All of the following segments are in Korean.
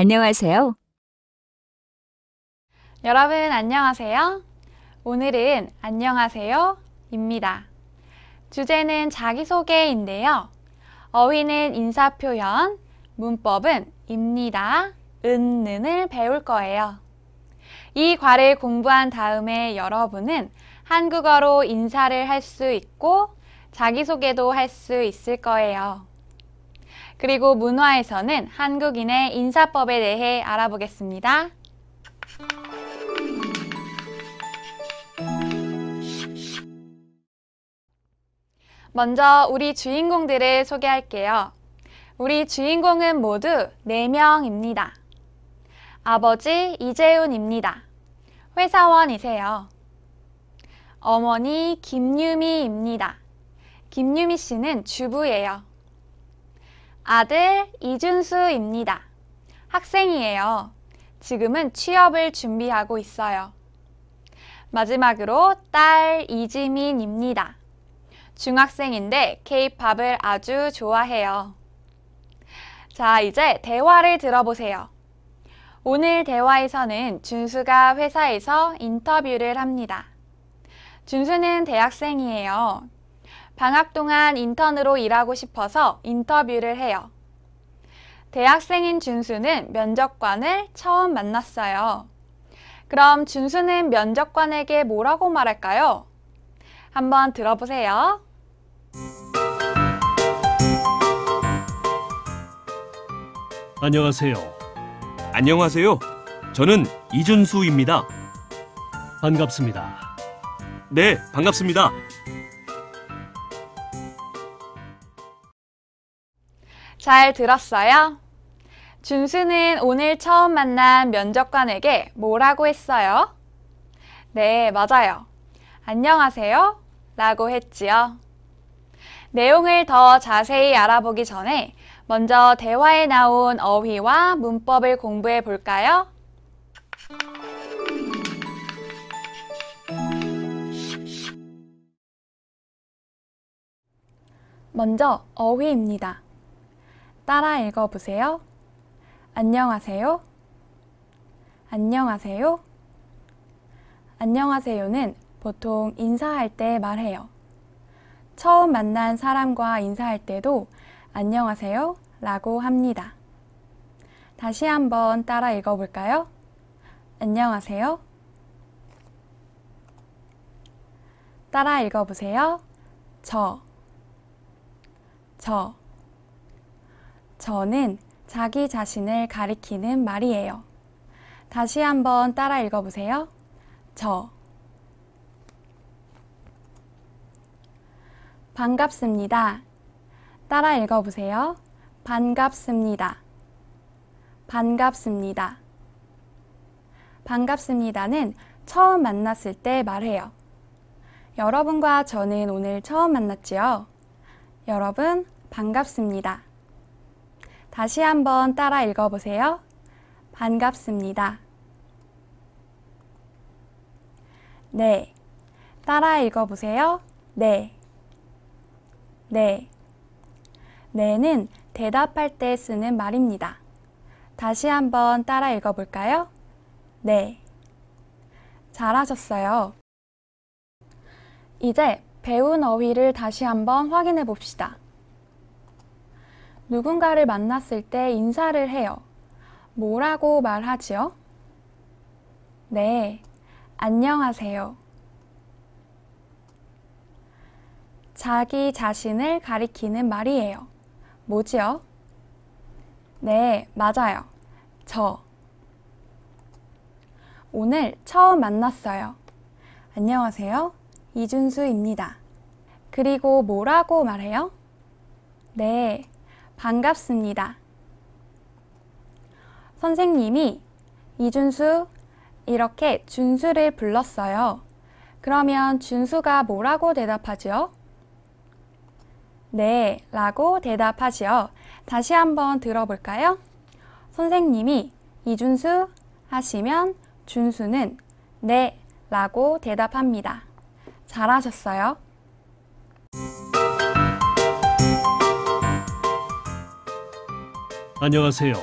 안녕하세요. 여러분 안녕하세요. 오늘은 안녕하세요 입니다. 주제는 자기소개인데요. 어휘는 인사표현, 문법은 입니다, 은, 는을 배울 거예요. 이 과를 공부한 다음에 여러분은 한국어로 인사를 할 수 있고 자기소개도 할 수 있을 거예요. 그리고 문화에서는 한국인의 인사법에 대해 알아보겠습니다. 먼저 우리 주인공들을 소개할게요. 우리 주인공은 모두 4명입니다 아버지 이재훈입니다. 회사원이세요. 어머니 김유미입니다. 김유미 씨는 주부예요. 아들 이준수입니다. 학생이에요. 지금은 취업을 준비하고 있어요. 마지막으로 딸 이지민입니다. 중학생인데 케이팝을 아주 좋아해요. 자, 이제 대화를 들어보세요. 오늘 대화에서는 준수가 회사에서 인터뷰를 합니다. 준수는 대학생이에요. 방학 동안 인턴으로 일하고 싶어서 인터뷰를 해요. 대학생인 준수는 면접관을 처음 만났어요. 그럼 준수는 면접관에게 뭐라고 말할까요? 한번 들어보세요. 안녕하세요. 안녕하세요. 저는 이준수입니다. 반갑습니다. 네, 반갑습니다. 잘 들었어요? 준수는 오늘 처음 만난 면접관에게 뭐라고 했어요? 네, 맞아요. 안녕하세요. 라고 했지요. 내용을 더 자세히 알아보기 전에 먼저 대화에 나온 어휘와 문법을 공부해 볼까요? 먼저 어휘입니다. 따라 읽어보세요. 안녕하세요. 안녕하세요. 안녕하세요는 보통 인사할 때 말해요. 처음 만난 사람과 인사할 때도 안녕하세요 라고 합니다. 다시 한번 따라 읽어볼까요? 안녕하세요. 따라 읽어보세요. 저, 저. 저는 자기 자신을 가리키는 말이에요. 다시 한번 따라 읽어보세요. 저. 반갑습니다. 따라 읽어보세요. 반갑습니다. 반갑습니다. 반갑습니다는 처음 만났을 때 말해요. 여러분과 저는 오늘 처음 만났지요. 여러분, 반갑습니다. 다시 한번 따라 읽어보세요. 반갑습니다. 네. 따라 읽어보세요. 네. 네. 네는 대답할 때 쓰는 말입니다. 다시 한번 따라 읽어볼까요? 네. 잘하셨어요. 이제 배운 어휘를 다시 한번 확인해 봅시다. 누군가를 만났을 때 인사를 해요. 뭐라고 말하지요? 네, 안녕하세요. 자기 자신을 가리키는 말이에요. 뭐지요? 네, 맞아요. 저. 오늘 처음 만났어요. 안녕하세요. 이준수입니다. 그리고 뭐라고 말해요? 네, 반갑습니다. 선생님이 이준수, 이렇게 준수를 불렀어요. 그러면 준수가 뭐라고 대답하지요? 네, 라고 대답하지요. 다시 한번 들어볼까요? 선생님이 이준수 하시면 준수는 네, 라고 대답합니다. 잘하셨어요. 안녕하세요.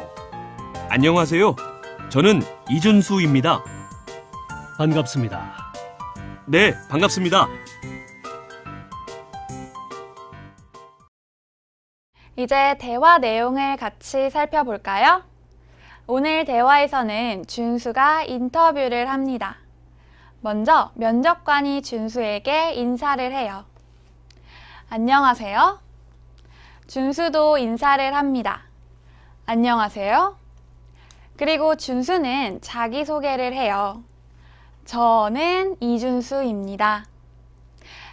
안녕하세요. 저는 이준수입니다. 반갑습니다. 네, 반갑습니다. 이제 대화 내용을 같이 살펴볼까요? 오늘 대화에서는 준수가 인터뷰를 합니다. 먼저 면접관이 준수에게 인사를 해요. 안녕하세요. 준수도 인사를 합니다. 안녕하세요. 그리고 준수는 자기소개를 해요. 저는 이준수입니다.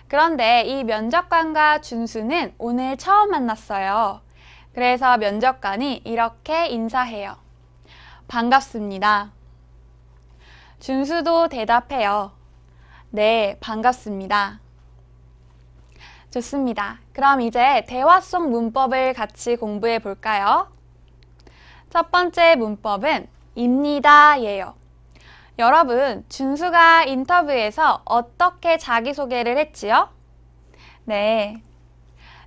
그런데 이 면접관과 준수는 오늘 처음 만났어요. 그래서 면접관이 이렇게 인사해요. 반갑습니다. 준수도 대답해요. 네, 반갑습니다. 좋습니다. 그럼 이제 대화 속 문법을 같이 공부해 볼까요? 첫 번째 문법은 입니다예요. 여러분, 준수가 인터뷰에서 어떻게 자기소개를 했지요? 네,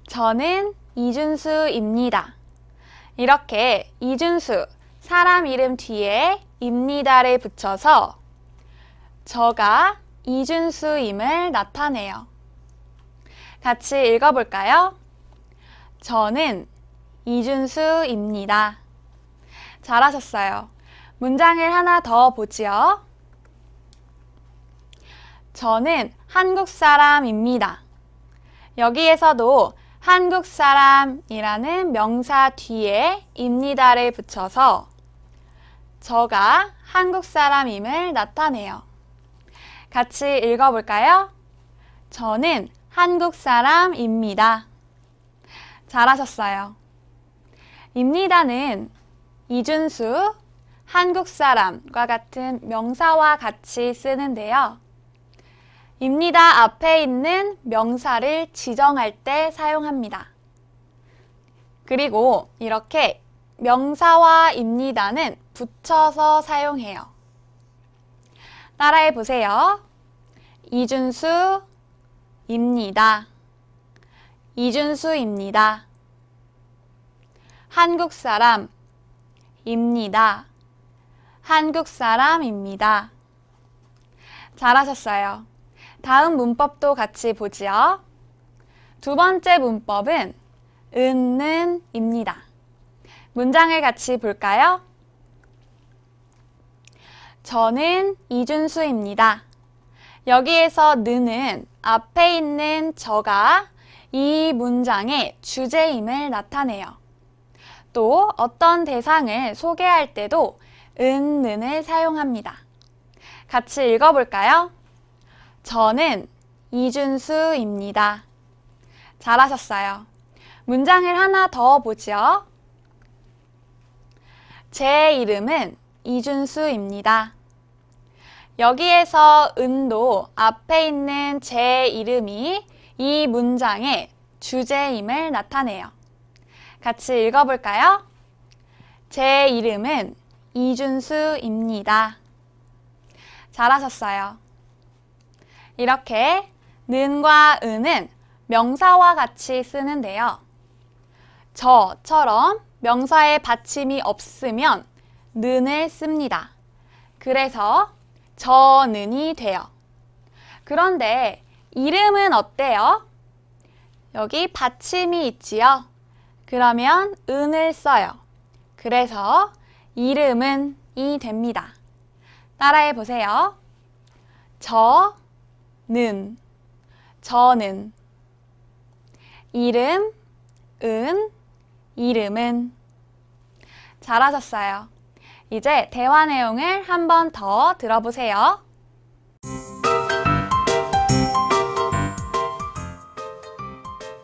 저는 이준수입니다. 이렇게 이준수, 사람 이름 뒤에 입니다를 붙여서 저가 이준수임을 나타내요. 같이 읽어볼까요? 저는 이준수입니다. 잘하셨어요. 문장을 하나 더 보지요. 저는 한국 사람입니다. 여기에서도 한국 사람이라는 명사 뒤에 입니다를 붙여서 저가 한국 사람임을 나타내요. 같이 읽어볼까요? 저는 한국 사람입니다. 잘하셨어요. 입니다는 이준수, 한국 사람과 같은 명사와 같이 쓰는데요. 입니다 앞에 있는 명사를 지정할 때 사용합니다. 그리고 이렇게 명사와 입니다는 붙여서 사용해요. 따라해 보세요. 이준수입니다. 이준수입니다. 한국 사람, 입니다. 한국 사람입니다. 잘하셨어요. 다음 문법도 같이 보지요. 두 번째 문법은 은는입니다. 문장을 같이 볼까요? 저는 이준수입니다. 여기에서 는은 앞에 있는 저가 이 문장의 주제임을 나타내요. 또 어떤 대상을 소개할 때도 은, 는을 사용합니다. 같이 읽어볼까요? 저는 이준수입니다. 잘하셨어요. 문장을 하나 더보지제 이름은 이준수입니다. 여기에서 은도 앞에 있는 제 이름이 이 문장의 주제임을 나타내요. 같이 읽어볼까요? 제 이름은 이준수입니다. 잘하셨어요. 이렇게 는과 은은 명사와 같이 쓰는데요. 저처럼 명사의 받침이 없으면 는을 씁니다. 그래서 저는이 돼요. 그런데 이름은 어때요? 여기 받침이 있지요. 그러면 은을 써요. 그래서 이름은 이 됩니다. 따라해 보세요. 저 는 저는 이름 은 이름은 잘하셨어요. 이제 대화 내용을 한 번 더 들어보세요.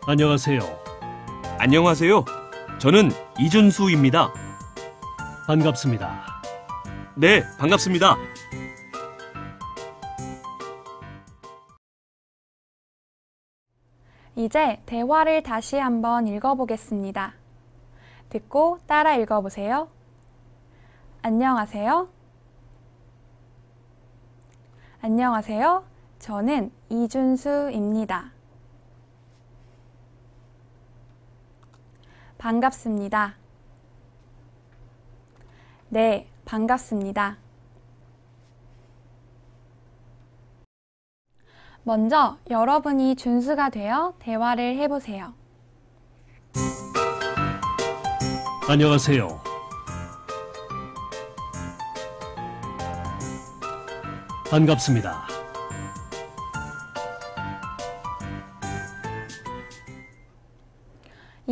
안녕하세요. 안녕하세요. 저는 이준수입니다. 반갑습니다. 네, 반갑습니다. 이제 대화를 다시 한번 읽어보겠습니다. 듣고 따라 읽어보세요. 안녕하세요. 안녕하세요. 저는 이준수입니다. 반갑습니다. 네, 반갑습니다. 먼저 여러분이 준수가 되어 대화를 해보세요. 안녕하세요. 반갑습니다.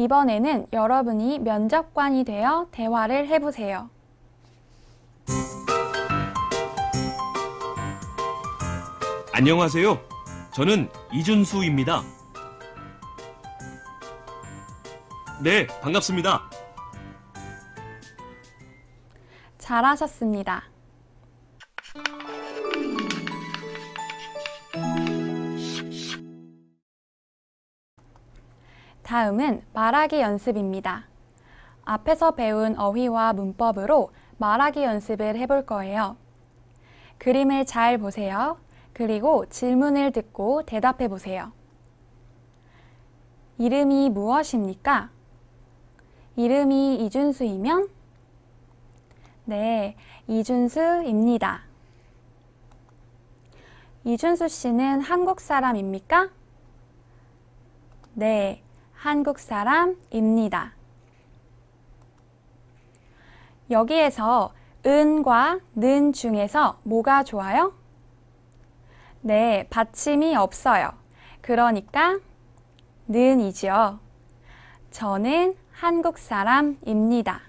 이번에는 여러분이 면접관이 되어 대화를 해보세요. 안녕하세요. 저는 이준수입니다. 네, 반갑습니다. 잘하셨습니다. 다음은 말하기 연습입니다. 앞에서 배운 어휘와 문법으로 말하기 연습을 해볼 거예요. 그림을 잘 보세요. 그리고 질문을 듣고 대답해 보세요. 이름이 무엇입니까? 이름이 이준수이면? 네, 이준수입니다. 이준수 씨는 한국 사람입니까? 네, 한국 사람입니다. 여기에서 은과 는 중에서 뭐가 좋아요? 네, 받침이 없어요. 그러니까 는이지요. 저는 한국 사람입니다.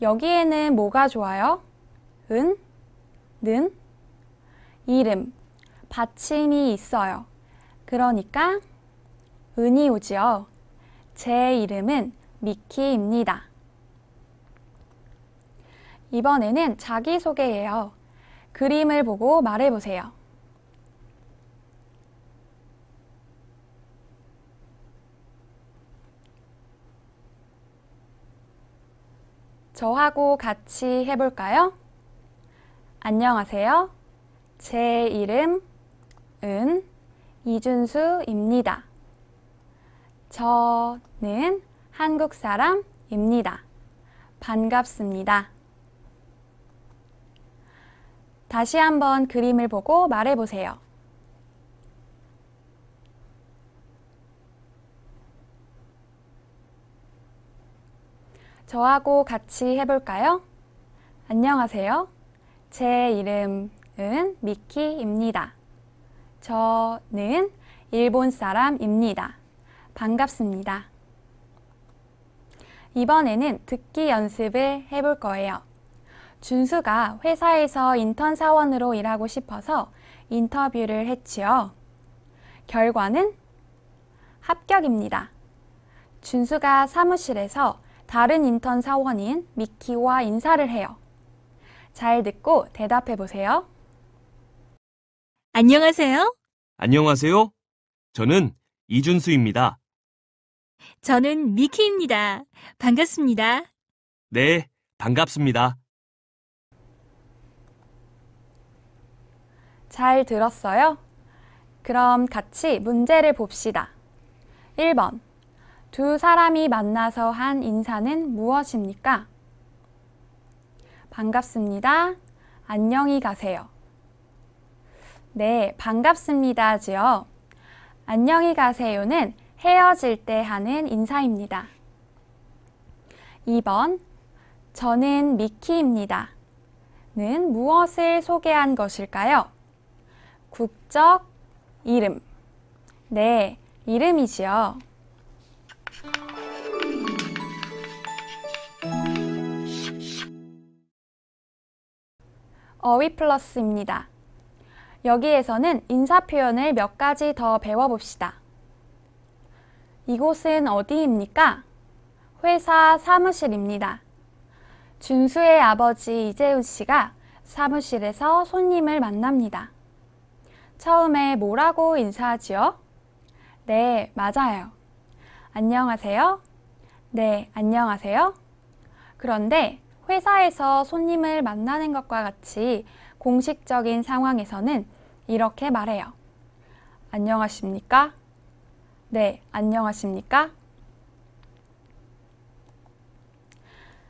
여기에는 뭐가 좋아요? 은, 는, 이름, 받침이 있어요. 그러니까 은이 오지요. 제 이름은 미키입니다. 이번에는 자기소개예요. 그림을 보고 말해보세요. 저하고 같이 해볼까요? 안녕하세요. 제 이름 은 이준수입니다. 저는 한국 사람입니다. 반갑습니다. 다시 한번 그림을 보고 말해보세요. 저하고 같이 해볼까요? 안녕하세요. 제 이름은 미키입니다. 저는 일본 사람입니다. 반갑습니다. 이번에는 듣기 연습을 해볼 거예요. 준수가 회사에서 인턴 사원으로 일하고 싶어서 인터뷰를 했지요. 결과는 합격입니다. 준수가 사무실에서 다른 인턴 사원인 미키와 인사를 해요. 잘 듣고 대답해 보세요. 안녕하세요. 안녕하세요. 저는 이준수입니다. 저는 미키입니다. 반갑습니다. 네, 반갑습니다. 잘 들었어요? 그럼 같이 문제를 봅시다. 1번. 두 사람이 만나서 한 인사는 무엇입니까? 반갑습니다. 안녕히 가세요. 네, 반갑습니다지요. 안녕히 가세요는 헤어질 때 하는 인사입니다. 2번 저는 미키입니다. 는 무엇을 소개한 것일까요? 국적, 이름. 네, 이름이지요. '어휘 플러스'입니다. 여기에서는 인사 표현을 몇 가지 더 배워봅시다. 이곳은 어디입니까? 회사 사무실입니다. 준수의 아버지 이재훈 씨가 사무실에서 손님을 만납니다. 처음에 뭐라고 인사하지요? 네, 맞아요. 안녕하세요. 네, 안녕하세요. 그런데 회사에서 손님을 만나는 것과 같이 공식적인 상황에서는 이렇게 말해요. 안녕하십니까? 네, 안녕하십니까?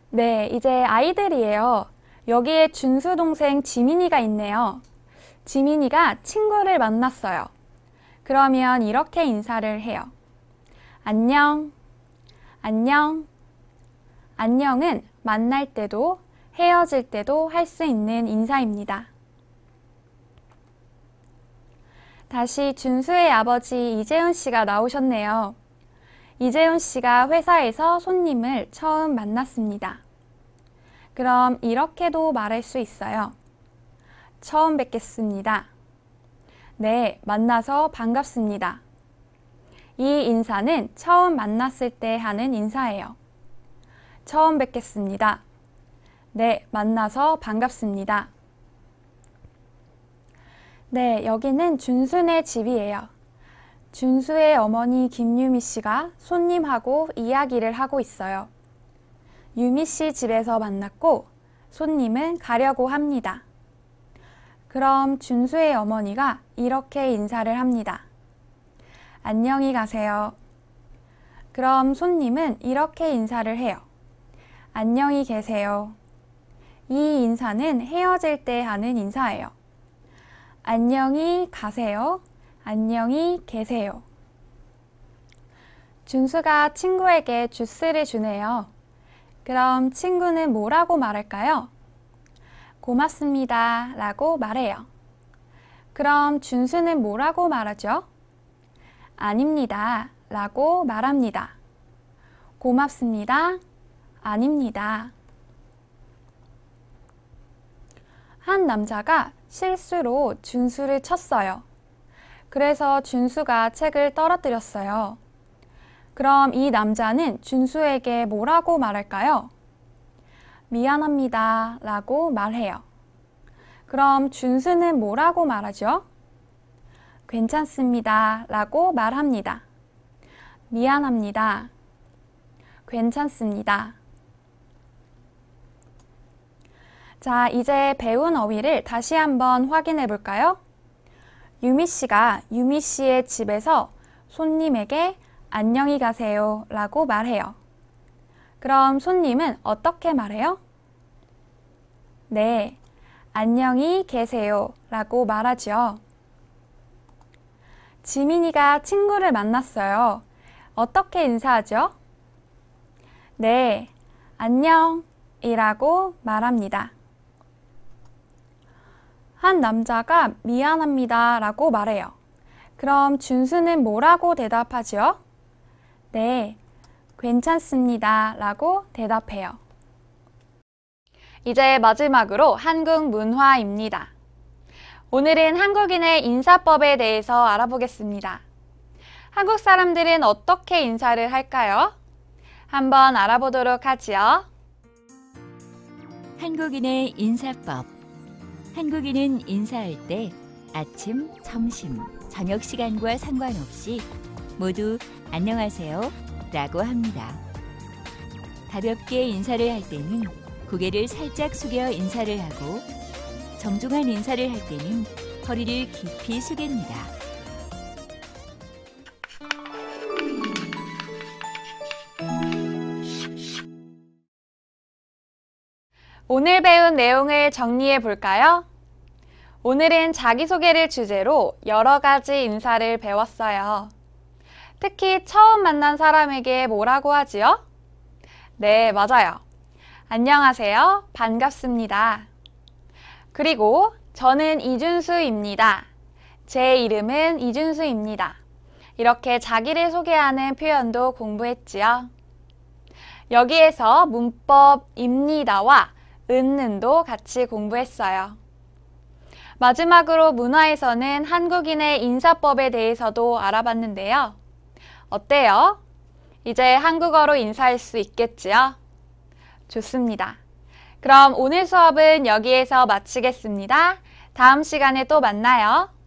네, 이제 아이들이에요. 여기에 준수 동생 지민이가 있네요. 지민이가 친구를 만났어요. 그러면 이렇게 인사를 해요. 안녕, 안녕. 안녕은 만날 때도 헤어질 때도 할 수 있는 인사입니다. 다시 준수의 아버지 이재훈 씨가 나오셨네요. 이재훈 씨가 회사에서 손님을 처음 만났습니다. 그럼 이렇게도 말할 수 있어요. 처음 뵙겠습니다. 네, 만나서 반갑습니다. 이 인사는 처음 만났을 때 하는 인사예요. 처음 뵙겠습니다. 네, 만나서 반갑습니다. 네, 여기는 준순의 집이에요. 준수의 어머니 김유미 씨가 손님하고 이야기를 하고 있어요. 유미 씨 집에서 만났고 손님은 가려고 합니다. 그럼 준수의 어머니가 이렇게 인사를 합니다. 안녕히 가세요. 그럼 손님은 이렇게 인사를 해요. 안녕히 계세요. 이 인사는 헤어질 때 하는 인사예요. 안녕히 가세요. 안녕히 계세요. 준수가 친구에게 주스를 주네요. 그럼 친구는 뭐라고 말할까요? 고맙습니다 라고 말해요. 그럼 준수는 뭐라고 말하죠? 아닙니다 라고 말합니다. 고맙습니다. 아닙니다. 한 남자가 실수로 준수를 쳤어요. 그래서 준수가 책을 떨어뜨렸어요. 그럼 이 남자는 준수에게 뭐라고 말할까요? 미안합니다 라고 말해요. 그럼 준수는 뭐라고 말하죠? 괜찮습니다 라고 말합니다. 미안합니다. 괜찮습니다. 자, 이제 배운 어휘를 다시 한번 확인해 볼까요? 유미 씨가 유미 씨의 집에서 손님에게 안녕히 가세요 라고 말해요. 그럼 손님은 어떻게 말해요? 네, 안녕히 계세요 라고 말하지 지민이가 친구를 만났어요. 어떻게 인사하죠? 네, 안녕 이라고 말합니다. 한 남자가 미안합니다 라고 말해요. 그럼 준수는 뭐라고 대답하지요? 네, 괜찮습니다 라고 대답해요. 이제 마지막으로 한국 문화입니다. 오늘은 한국인의 인사법에 대해서 알아보겠습니다. 한국 사람들은 어떻게 인사를 할까요? 한번 알아보도록 하지요. 한국인의 인사법 한국인은 인사할 때 아침, 점심, 저녁 시간과 상관없이 모두 안녕하세요 라고 합니다. 가볍게 인사를 할 때는 고개를 살짝 숙여 인사를 하고 정중한 인사를 할 때는 허리를 깊이 숙입니다. 오늘 배운 내용을 정리해 볼까요? 오늘은 자기소개를 주제로 여러 가지 인사를 배웠어요. 특히 처음 만난 사람에게 뭐라고 하지요? 네, 맞아요. 안녕하세요. 반갑습니다. 그리고 저는 이준수입니다. 제 이름은 이준수입니다. 이렇게 자기를 소개하는 표현도 공부했지요. 여기에서 문법 입니다와 은는도 같이 공부했어요. 마지막으로 문화에서는 한국인의 인사법에 대해서도 알아봤는데요. 어때요? 이제 한국어로 인사할 수 있겠지요? 좋습니다. 그럼 오늘 수업은 여기에서 마치겠습니다. 다음 시간에 또 만나요.